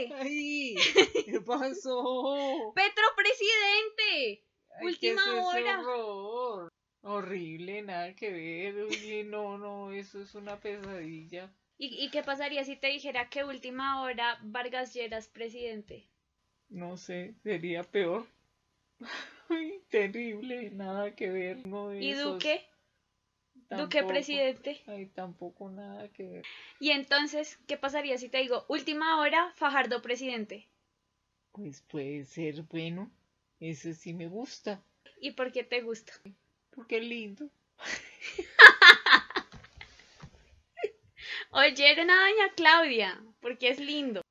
Ay, ¿Qué pasó? Petro presidente. Última hora. Horror. Horrible, nada que ver. Oye, no, no, eso es una pesadilla. ¿Y, ¿Y, qué pasaría si te dijera que última hora Vargas Lleras presidente? No sé, sería peor. Ay, terrible, nada que ver. No ¿Y Duque? Duque presidente. Ay, tampoco nada que ver. Y entonces, ¿qué pasaría si te digo, última hora, Fajardo presidente? Pues puede ser bueno, ese sí me gusta. ¿Y por qué te gusta? Porque es lindo. Oyeron a doña Claudia, porque es lindo.